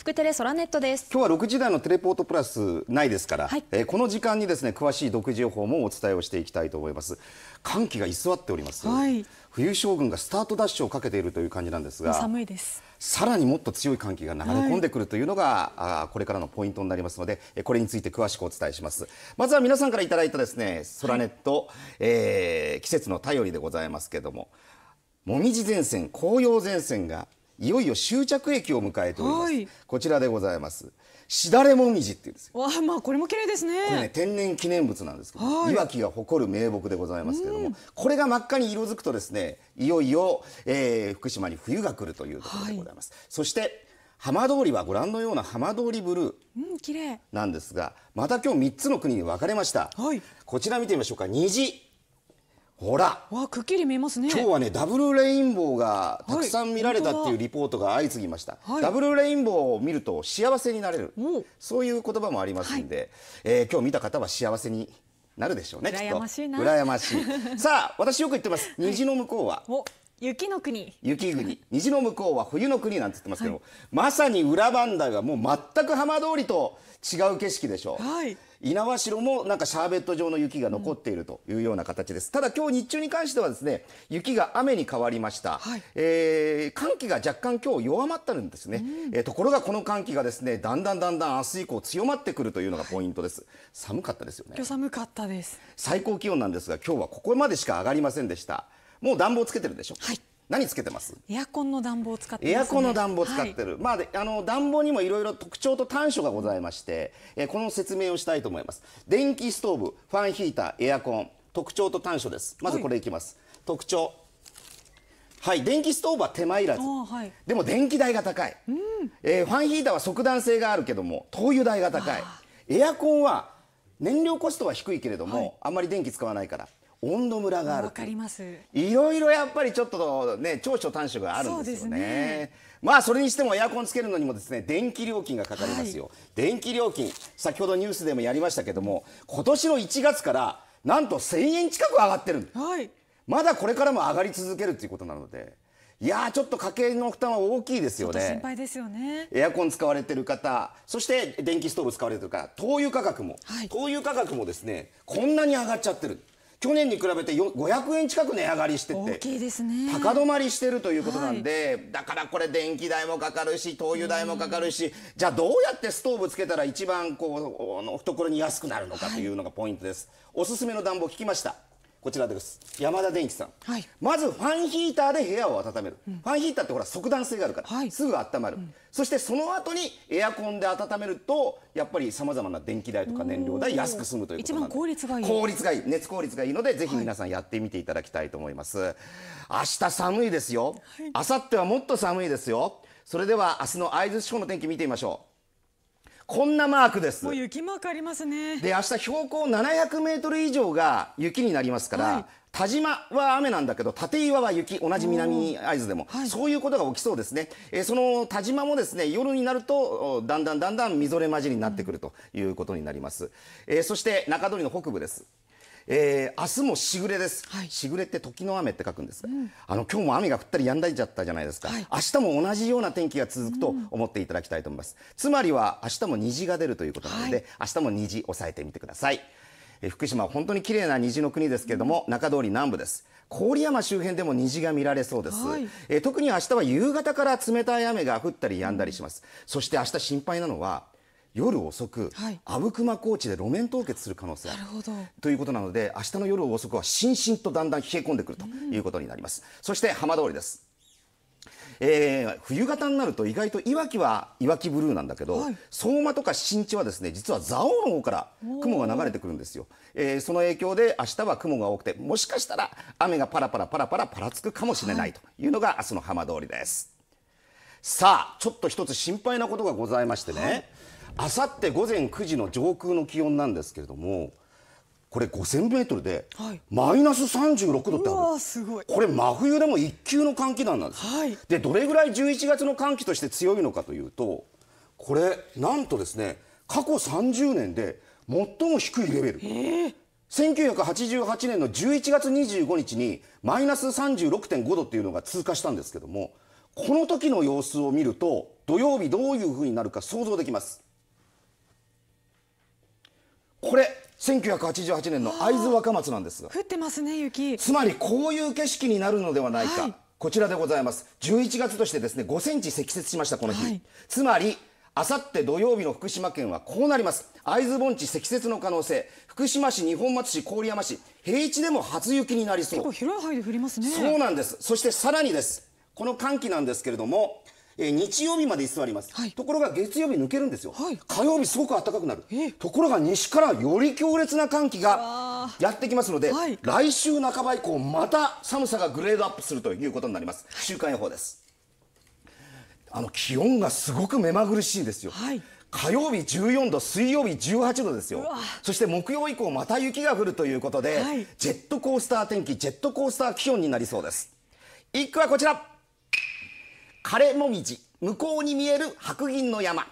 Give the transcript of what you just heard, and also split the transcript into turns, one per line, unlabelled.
福テレソラネットです今日は6時台のテレポートプラスないですから、はい、えー、この時間にですね詳しい独自予報もお伝えをしていきたいと思います寒気が居座っております、はい、冬将軍がスタートダッシュをかけているという感じなんですが寒いですさらにもっと強い寒気が流れ込んでくるというのが、はい、あこれからのポイントになりますのでこれについて詳しくお伝えしますまずは皆さんからいただいたですねソラネット、はい、えー、季節の頼りでございますけどももみじ前線紅葉前線がいよいよ終着駅を迎えております、はい、こちらでございますしだれもみじっていうんですよわあまあこれも綺麗ですねこれね天然記念物なんですけど、はい、いわきが誇る名木でございますけれども、これが真っ赤に色づくとですねいよいよ、えー、福島に冬が来るというところでございます、はい、そして浜通りはご覧のような浜通りブルーなんですが、また今日3つの国に分かれました、はい、こちら見てみましょうか虹ほらわくっきり見えますね今日はねダブルレインボーがたくさん見られたっていうリポートが相次ぎました、はい、ダブルレインボーを見ると幸せになれるそういう言葉もありますんで、はい、えー、今日見た方は幸せになるでしょうね羨ましいな羨ましいさあ私よく言ってます虹の向こうは、はい雪の国雪国虹の向こうは冬の国なんて言ってますけど、はい、まさに裏番台はもう全く浜通りと違う景色でしょう、はい、猪苗代もなんかシャーベット状の雪が残っているというような形です、うん、ただ今日日中に関してはですね雪が雨に変わりました、はい、えー、寒気が若干今日弱まったるんですね、うん、えー、ところがこの寒気がですねだんだんだんだん明日以降強まってくるというのがポイントです、はい、寒かったですよね今日寒かったです最高気温なんですが今日はここまでしか上がりませんでしたもう暖房つけてるでしょ。はい。何つけてますエアコンの暖房を使って、ね、エアコンの暖房を使ってる、はい、まあ、あの暖房にもいろいろ特徴と短所がございまして、えー、この説明をしたいと思います電気ストーブファンヒーターエアコン特徴と短所ですまずこれいきます、はい、特徴はい電気ストーブは手間いらず、はい、でも電気代が高い、うん、えー、ファンヒーターは即断性があるけども灯油代が高いエアコンは燃料コストは低いけれども、あんまり電気使わないから温度ムラがあるわかりますいろいろやっぱりちょっとね長所短所があるんですよね、ね、まあそれにしてもエアコンつけるのにもですね電気料金がかかりますよ、はい、電気料金先ほどニュースでもやりましたけども今年の1月からなんと1000円近く上がってる、はい、まだこれからも上がり続けるということなのでいやちょっと家計の負担は大きいですよね。心配ですよね。エアコン使われてる方、そして電気ストーブ使われてる方、灯油価格も、はい、灯油価格もですね、こんなに上がっちゃってる。去年に比べて500円近く値上がりしてて、ね、高止まりしてるということなんで、はい、だからこれ電気代もかかるし灯油代もかかるし、うん、じゃあどうやってストーブつけたら一番こう懐に安くなるのかというのがポイントです、はい、おすすめの暖房聞きましたこちらです山田電機さん、はい、まずファンヒーターで部屋を温める、うん、ファンヒーターってほら即暖性があるから、はい、すぐ温まる、うん、そしてその後にエアコンで温めるとやっぱりさまざまな電気代とか燃料代安く済むということで一番効率がいい効率がいい熱効率がいいのでぜひ皆さんやってみていただきたいと思います、はい、明日寒いですよ、はい、明後日はもっと寒いですよそれでは明日の会津地方の天気見てみましょうこんなマークです。もう雪マークありますね。で、明日標高700メートル以上が雪になりますから、はい、田島は雨なんだけど、立岩は雪、同じ南会津でも、はい、そういうことが起きそうですね。えー、その田島もですね、夜になると、だんだんだんだんみぞれ混じりになってくるということになります。えー、そして中通りの北部です。えー、明日もしぐれです、はい、しぐれって時の雨って書くんですうん、あの今日も雨が降ったりやんだりちゃったじゃないですか、はい、明日も同じような天気が続くと思っていただきたいと思います、うん、つまりは明日も虹が出るということなので、はい、明日も虹押さえてみてください、えー、福島は本当に綺麗な虹の国ですけれども、うん、中通り南部です郡山周辺でも虹が見られそうです、はい、えー、特に明日は夕方から冷たい雨が降ったりやんだりしますそして明日心配なのは夜遅く、阿武隈高地で路面凍結する可能性あるということなので、明日の夜遅くはしんしんとだんだん冷え込んでくるということになります。そして浜通りです。えー、冬型になると意外といわきはいわきブルーなんだけど、はい、相馬とか新地はですね実は蔵王の方から雲が流れてくるんですよ、えー、その影響で明日は雲が多くてもしかしたら雨がパラパラパラパラパラつくかもしれないというのが明日の浜通りです、はい、さあちょっと一つ心配なことがございましてね、はいあさって午前9時の上空の気温なんですけれども、これ5000メートルで、マイナス36度ってある。これ真冬でも一級の寒気団なんです、はい、で、どれぐらい11月の寒気として強いのかというと、これ、なんとですね、過去30年で最も低いレベル。えー1988年の11月25日にマイナス36.5度っていうのが通過したんですけどもこの時の様子を見ると土曜日どういうふうになるか想像できます。これ1988年の会津若松なんですが降ってますね雪つまりこういう景色になるのではないか、はい、こちらでございます11月としてですね5センチ積雪しましたこの日、はい、つまりあさって土曜日の福島県はこうなります会津盆地積雪の可能性福島市二本松市郡山市平地でも初雪になりそう結構広い範囲で降りますねそうなんですそしてさらにですこの寒気なんですけれどもえ日曜日まで居座ります、はい、ところが月曜日抜けるんですよ、はい、火曜日すごく暖かくなる、えー、ところが西からより強烈な寒気がやってきますので、はい、来週半ば以降また寒さがグレードアップするということになります週間予報ですあの気温がすごく目まぐるしいですよ、火曜日14度、水曜日18度ですよ、そして木曜以降、また雪が降るということで、はい、ジェットコースター天気、ジェットコースター気温になりそうです。一句はこちら枯れもみじ向こうに見える白銀の山